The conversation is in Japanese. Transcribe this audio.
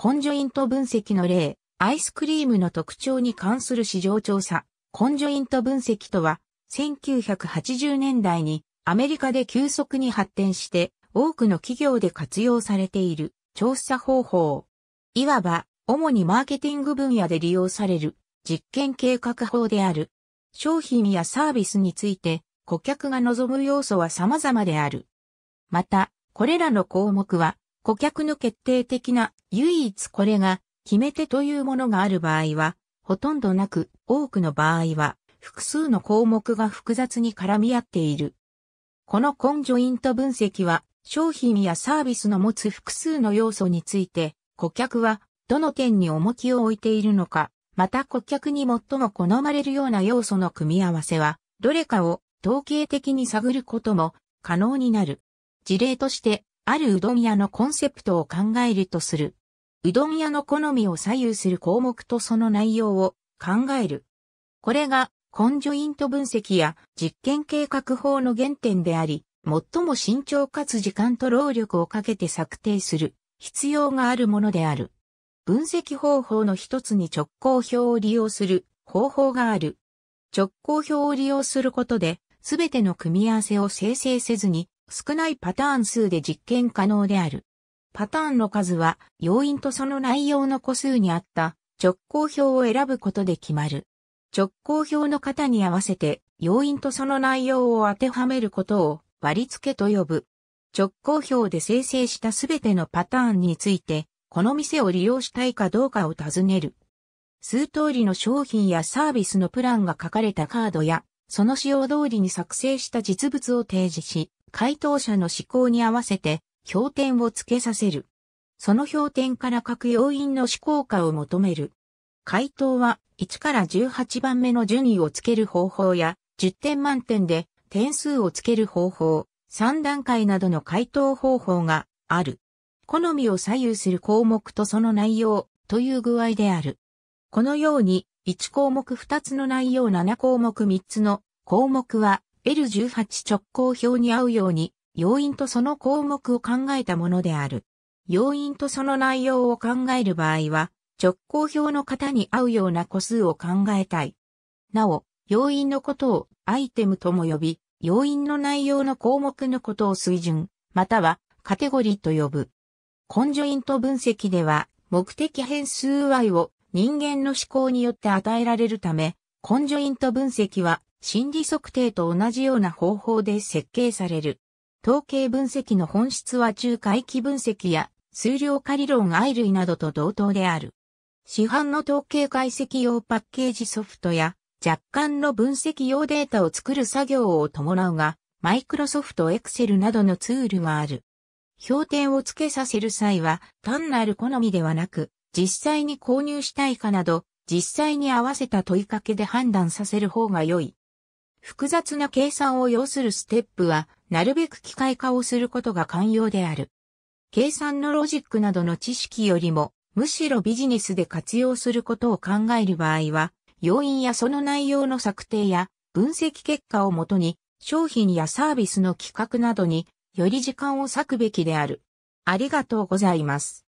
コンジョイント分析の例、アイスクリームの特徴に関する市場調査、コンジョイント分析とは、1980年代にアメリカで急速に発展して多くの企業で活用されている調査方法。いわば、主にマーケティング分野で利用される実験計画法である。商品やサービスについて顧客が望む要素は様々である。また、これらの項目は顧客の決定的な唯一これが決め手というものがある場合は、ほとんどなく多くの場合は複数の項目が複雑に絡み合っている。このコンジョイント分析は商品やサービスの持つ複数の要素について顧客はどの点に重きを置いているのか、また顧客に最も好まれるような要素の組み合わせはどれかを統計的に探ることも可能になる。事例としてあるうどん屋のコンセプトを考えるとする。うどん屋の好みを左右する項目とその内容を考える。これがコンジョイント分析や実験計画法の原点であり、最も慎重かつ時間と労力をかけて策定する必要があるものである。分析方法の一つに直行表を利用する方法がある。直行表を利用することで、すべての組み合わせを生成せずに少ないパターン数で実験可能である。パターンの数は要因とその内容の個数に合った直行表を選ぶことで決まる。直行表の型に合わせて要因とその内容を当てはめることを割り付けと呼ぶ。直行表で生成したすべてのパターンについて、この店を利用したいかどうかを尋ねる。数通りの商品やサービスのプランが書かれたカードや、その仕様通りに作成した実物を提示し、回答者の思考に合わせて評点を付けさせる。その評点から各要因の思考化を求める。回答は1から18番目の順位をつける方法や10点満点で点数をつける方法、3段階などの回答方法がある。好みを左右する項目とその内容という具合である。このように1項目2つの内容7項目3つの項目は L18 直行表に合うように、要因とその項目を考えたものである。要因とその内容を考える場合は、直行表の型に合うような個数を考えたい。なお、要因のことをアイテムとも呼び、要因の内容の項目のことを水準、またはカテゴリーと呼ぶ。コンジョイント分析では、目的変数 y を人間の思考によって与えられるため、コンジョイント分析は心理測定と同じような方法で設計される。統計分析の本質は中回帰分析や数量化理論愛類などと同等である。市販の統計解析用パッケージソフトや若干の分析用データを作る作業を伴うが、マイクロソフトエクセルなどのツールがある。評点を付けさせる際は単なる好みではなく、実際に購入したいかなど、実際に合わせた問いかけで判断させる方が良い。複雑な計算を要するステップは、なるべく機械化をすることが肝要である。計算のロジックなどの知識よりも、むしろビジネスで活用することを考える場合は、要因やその内容の策定や分析結果をもとに、商品やサービスの企画などにより時間を割くべきである。ありがとうございます。